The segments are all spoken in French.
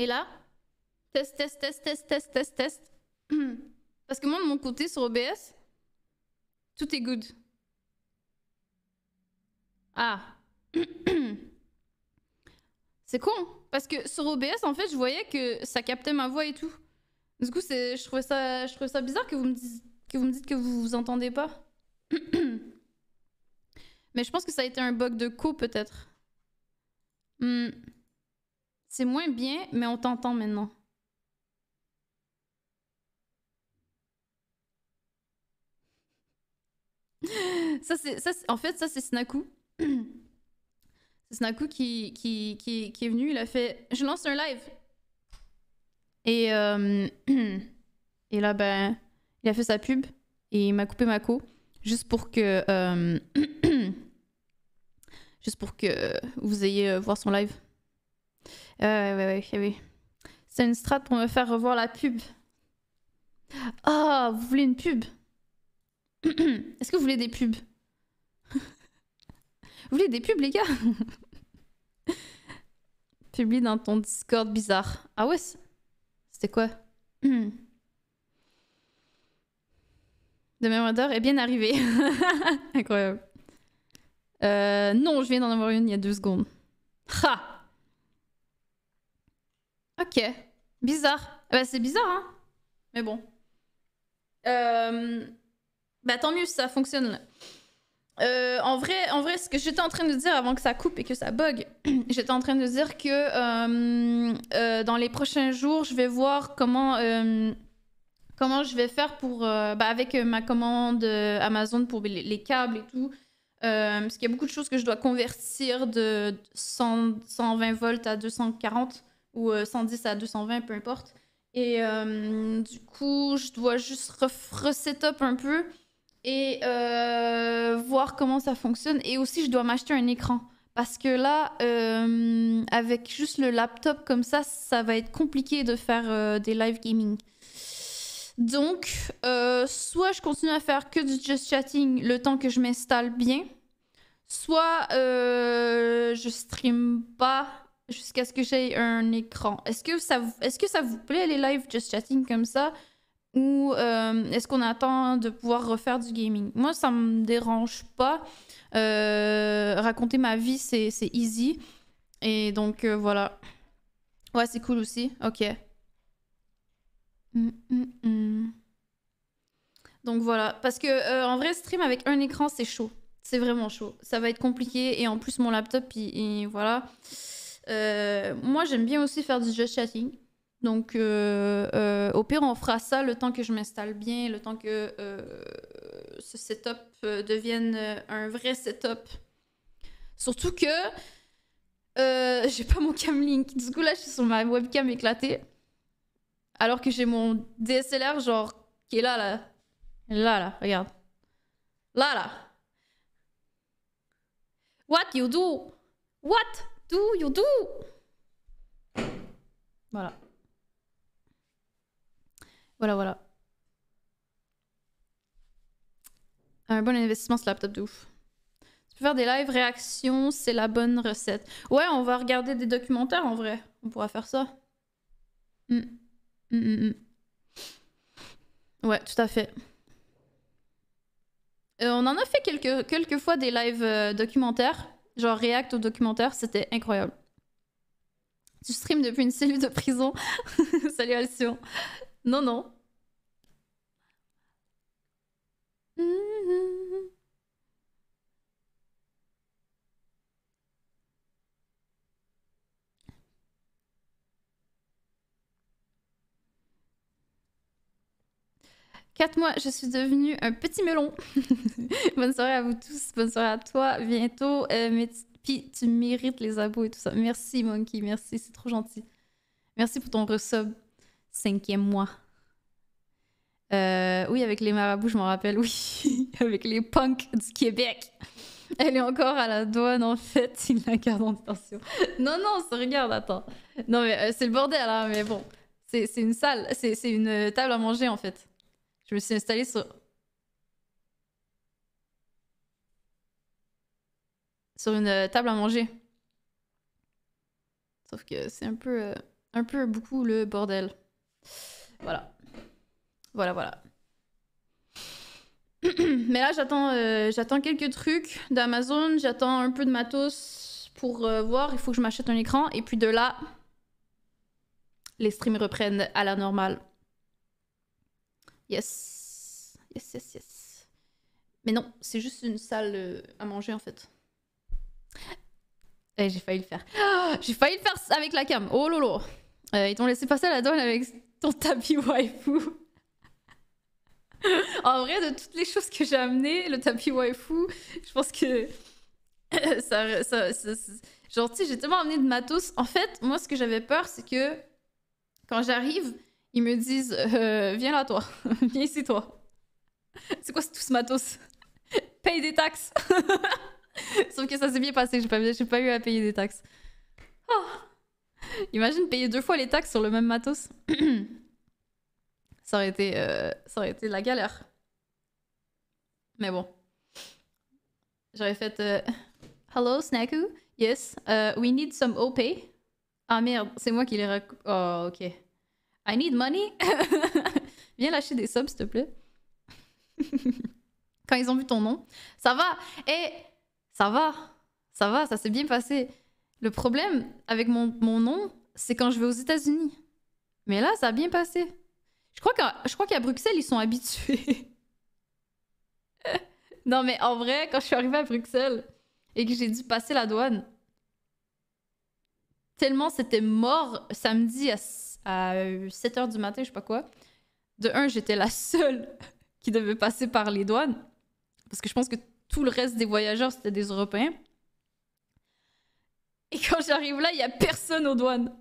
Et là, test, test, test, test, test, test, test. Parce que moi, de mon côté, sur OBS, tout est good. Ah. C'est con. Hein. Parce que sur OBS, en fait, je voyais que ça captait ma voix et tout. Du coup, je trouvais, ça, je trouve ça bizarre que vous me, dites que vous me dites que vous vous entendez pas. Mais je pense que ça a été un bug de co, peut-être. Hmm. C'est moins bien, mais on t'entend maintenant. ça, c'est, en fait, ça, c'est Snaku. c'est Snaku qui, qui, qui, est venu. Il a fait Je lance un live. Et, euh, et là, ben, il a fait sa pub et il m'a coupé ma co. Juste pour que. Euh, juste pour que vous ayez euh, voir son live ouais, ouais, ouais, oui. C'est une strat pour me faire revoir la pub. Ah, oh, vous voulez une pub Est-ce que vous voulez des pubs Vous voulez des pubs, les gars Publie dans ton Discord bizarre. Ah ouais C'était quoi The Memorator est bien arrivé. Incroyable. Euh, non, je viens d'en avoir une il y a deux secondes. Ha Ok. Bizarre. Eh ben, c'est bizarre, hein. Mais bon. Euh, bah, tant mieux si ça fonctionne. Euh, en, vrai, en vrai, ce que j'étais en train de dire avant que ça coupe et que ça bug, j'étais en train de dire que euh, dans les prochains jours, je vais voir comment, comment je vais faire pour, bah, avec ma commande Amazon pour les, câbles et tout. parce qu'il y a beaucoup de choses que je dois convertir de 120 volts à 240 ou 110 euh, à 220, peu importe. Et euh, du coup, je dois juste reset up un peu et euh, voir comment ça fonctionne. Et aussi, je dois m'acheter un écran. Parce que là, avec juste le laptop comme ça, ça va être compliqué de faire des live gaming. Donc, soit je continue à faire que du just chatting le temps que je m'installe bien, soit je stream pas jusqu'à ce que j'ai un écran. Est-ce que, ça vous... que ça vous plaît les live just chatting comme ça ou euh, est-ce qu'on attend de pouvoir refaire du gaming Moi, ça me dérange pas. Euh, raconter ma vie, c'est easy. Et donc, euh, voilà. Ouais, c'est cool aussi. Ok. Mm, mm, mm. Donc voilà, parce que en vrai stream avec un écran c'est chaud, c'est vraiment chaud, ça va être compliqué et en plus mon laptop il, voilà, euh, moi, j'aime bien aussi faire du just chatting. Donc, euh, euh, au pire, on fera ça le temps que je m'installe bien, le temps que euh, ce setup devienne un vrai setup. Surtout que j'ai pas mon cam link. Du coup, là, je suis sur ma webcam éclatée. Alors que j'ai mon DSLR, genre, qui est là, là. Là, là, regarde. Là, là. What you do? What? you yodou Voilà. Voilà, voilà. Un bon investissement, ce laptop de Tu peux faire des lives réactions, c'est la bonne recette. Ouais, on va regarder des documentaires en vrai. On pourra faire ça. Mm. Mm, mm, ouais, tout à fait. Euh, on en a fait quelques, quelques fois des lives euh, documentaires genre réacte au documentaire, c'était incroyable. Tu stream depuis une cellule de prison. Salut Alcyon. Non, non. Mm-hmm. Quatre mois, je suis devenue un petit melon. bonne soirée à vous tous, bonne soirée à toi. Bientôt, euh, mais puis tu mérites les abos et tout ça. Merci, Monkey, merci, c'est trop gentil. Merci pour ton resub. Cinquième mois. Euh, oui, avec les marabouts, je m'en rappelle, oui. avec les punks du Québec. Elle est encore à la douane, en fait. Il la garde en tension. non, non, ça regarde, attends. Non, mais euh, c'est le bordel, là, hein, mais bon. C'est une salle, c'est une table à manger, en fait. Je me suis installée sur... une euh, table à manger. Sauf que c'est un peu, euh, un peu beaucoup le bordel. Voilà. Voilà, voilà. Mais là, euh, j'attends quelques trucs d'Amazon. J'attends un peu de matos pour voir. Il faut que je m'achète un écran. Et puis de là, les streams reprennent à la normale. Yes. Yes, yes, yes. Mais non, c'est juste une salle euh, à manger en fait. Et eh, j'ai failli le faire. Ah, j'ai failli le faire avec la cam. Oh lolo. Euh, ils t'ont laissé passer à la donne avec ton tapis waifu. en vrai, de toutes les choses que j'ai amenées, le tapis waifu, je pense que. ça, genre, j'ai tellement amené de matos. En fait, moi, ce que j'avais peur, c'est que quand j'arrive, ils me disent euh, Viens là, toi. Viens ici, toi. C'est quoi tout ce matos Paye des taxes Sauf que ça s'est bien passé, j'ai pas, pas eu à payer des taxes. Ah! Imagine payer deux fois les taxes sur le même matos. ça, aurait été, euh, ça aurait été la galère. Mais bon. J'aurais fait euh, Hello, Snaku Yes, euh, we need some OP. Ah merde, c'est moi qui les rac... Oh, ok. I need money. Viens lâcher des subs, s'il te plaît. Quand ils ont vu ton nom. Ça va. Et eh, ça va. Ça va, ça s'est bien passé. Le problème avec mon, mon nom, c'est quand je vais aux États-Unis. Mais là, ça a bien passé. Je crois qu'à, je crois qu'à Bruxelles, ils sont habitués. non, mais en vrai, quand je suis arrivée à Bruxelles et que j'ai dû passer la douane, tellement c'était mort samedi à à 7 euh, h du matin, je sais pas quoi. De un, j'étais la seule qui devait passer par les douanes, parce que je pense que tout le reste des voyageurs, c'était des Européens. Et quand j'arrive là, il y a personne aux douanes.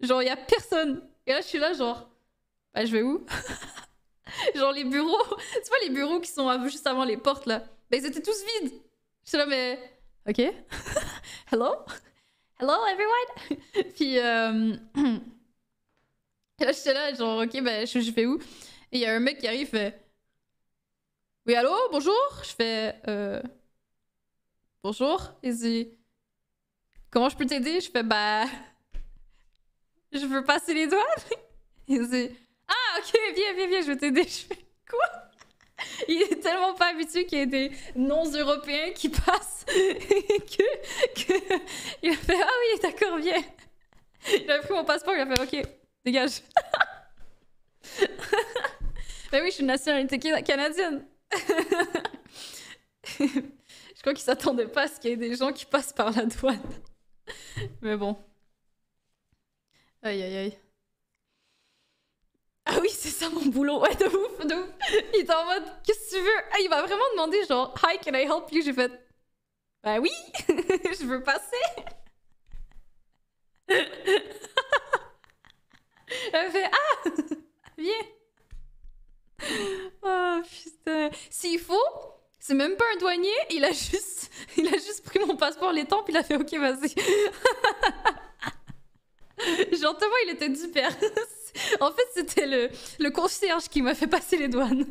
Genre, il y a personne. Et là, je suis là, genre, bah, je vais où Genre, les bureaux, c'est pas les bureaux qui sont juste avant les portes, là. mais bah, ils étaient tous vides. Je suis là, mais, ok. Hello Hello, everyone Puis, euh, Et là, j'étais là, genre, ok, ben, je, fais où? Et il y a un mec qui arrive, il fait Oui, allô, bonjour? Je fais euh, Bonjour? Il dit Comment je peux t'aider? Je fais Bah. Je veux passer les doigts. Il dit Ah, ok, viens, viens, viens, je vais t'aider. Je fais Quoi? Il est tellement pas habitué qu'il y ait des non-européens qui passent que, que. Il a fait Ah oui, d'accord, viens. Il a pris mon passeport, il a fait Ok. Dégage. ben oui, je suis une nationalité canadienne. je crois qu'ils s'attendaient pas à ce qu'il y ait des gens qui passent par la douane. Mais bon. Aïe, aïe, aïe. Ah oui, c'est ça mon boulot. Ouais, de ouf, de ouf. Il est en mode, qu'est-ce que tu veux? Ah, il va vraiment demander, genre, Hi, can I help you? J'ai fait, bah oui, je veux passer. Elle fait Ah Viens Oh putain S'il faut, c'est même pas un douanier, il a juste, il a juste pris mon passeport, les temps, puis il a fait OK, vas-y. Genre, il était super. en fait, c'était le, le concierge qui m'a fait passer les douanes.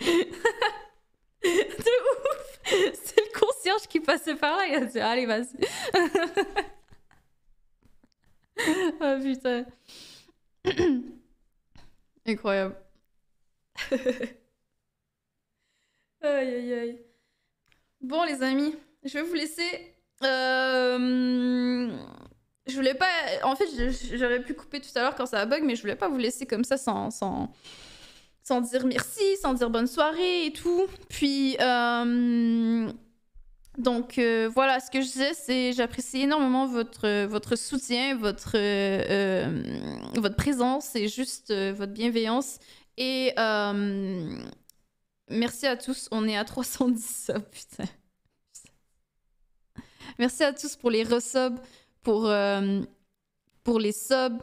de ouf C'est le concierge qui passait par là, il a dit Allez, vas-y putain. Incroyable. aïe aïe aïe. Bon les amis, je vais vous laisser. Euh, je voulais pas. En fait, j'aurais pu couper tout à l'heure quand ça a bug, mais je voulais pas vous laisser comme ça sans, sans, sans dire merci, sans dire bonne soirée et tout. Puis. Euh, donc euh, voilà, ce que je disais, c'est j'apprécie énormément votre, euh, votre soutien, votre, euh, votre présence et juste votre bienveillance. Et merci à tous, on est à 310 subs, putain. Merci à tous pour les resubs, pour, pour les subs,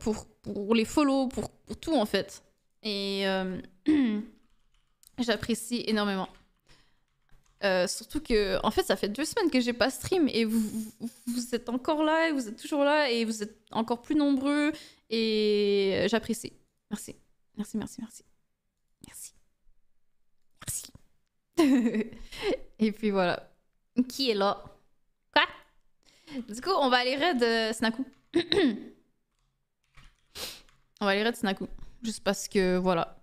pour, pour, les follow, pour, tout en fait. Et j'apprécie énormément. Euh, surtout que, en fait, ça fait deux semaines que j'ai pas stream et vous, vous, êtes encore là, et vous êtes toujours là et vous êtes encore plus nombreux et j'apprécie. Merci, merci, merci, merci, merci, merci. et puis voilà. Qui est là Quoi Du coup, on va aller raid euh, Snaku. on va aller raid Snaku, juste parce que voilà.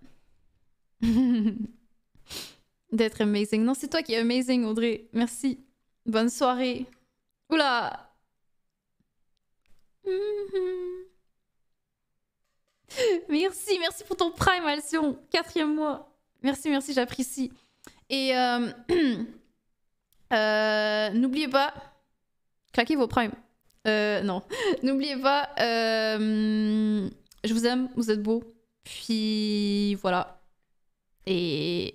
d'être amazing. Non, c'est toi qui es amazing, Audrey. Merci. Bonne soirée. Oula mm-hmm. Merci, merci pour ton prime, Alcyon. Quatrième mois. Merci, merci, j'apprécie. Et euh, euh, n'oubliez pas, craquez vos primes. Euh, non, n'oubliez pas, je vous aime, vous êtes beau Puis voilà. Et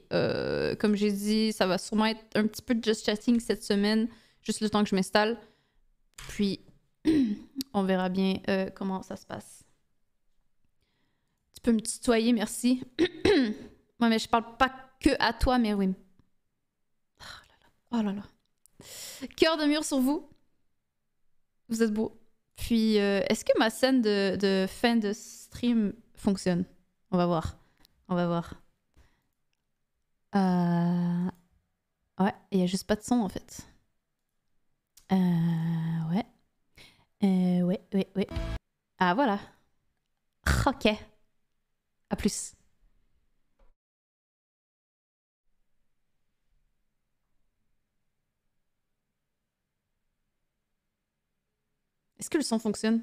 comme j'ai dit, ça va sûrement être un petit peu de just chatting cette semaine, juste le temps que je m'installe. Puis, on verra bien euh, comment ça se passe. Tu peux me tutoyer, merci. Moi, mais je parle pas que à toi, Merwin. Oh là là. Oh là là. Cœur de mur sur vous. Vous êtes beau. Puis, euh, est-ce que ma scène de fin de stream fonctionne On va voir. On va voir. Euh... Ouais, il y a juste pas de son en fait. Euh... Ouais. Euh... Ouais, ouais, ouais. Ah voilà. Ok. À plus. Est-ce que le son fonctionne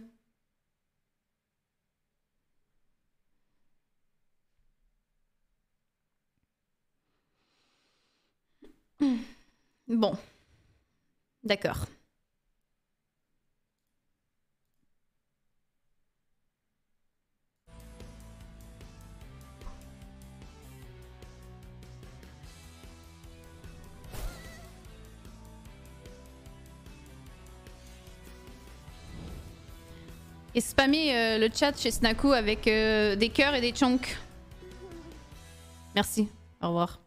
Bon. D'accord. Et spammer euh, le chat chez Snaku avec euh, des cœurs et des chunks. Merci. Au revoir.